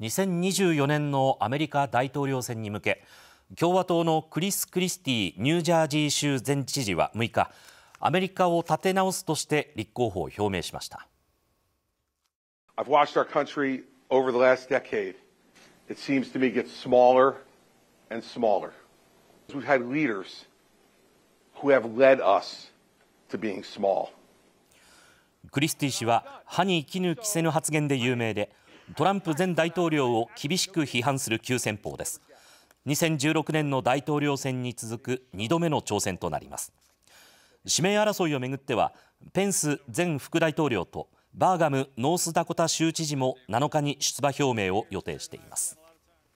2024年のアメリカ大統領選に向け共和党のクリス・クリスティニュージャージー州前知事は6日アメリカを立て直すとして立候補を表明しました。クリスティ氏は歯に衣着せぬ発言で有名でトランプ前大統領を厳しく批判する急戦法です2016年の大統領選に続く2度目の挑戦となります指名争いをめぐってはペンス前副大統領とバーガムノースダコタ州知事も7日に出馬表明を予定しています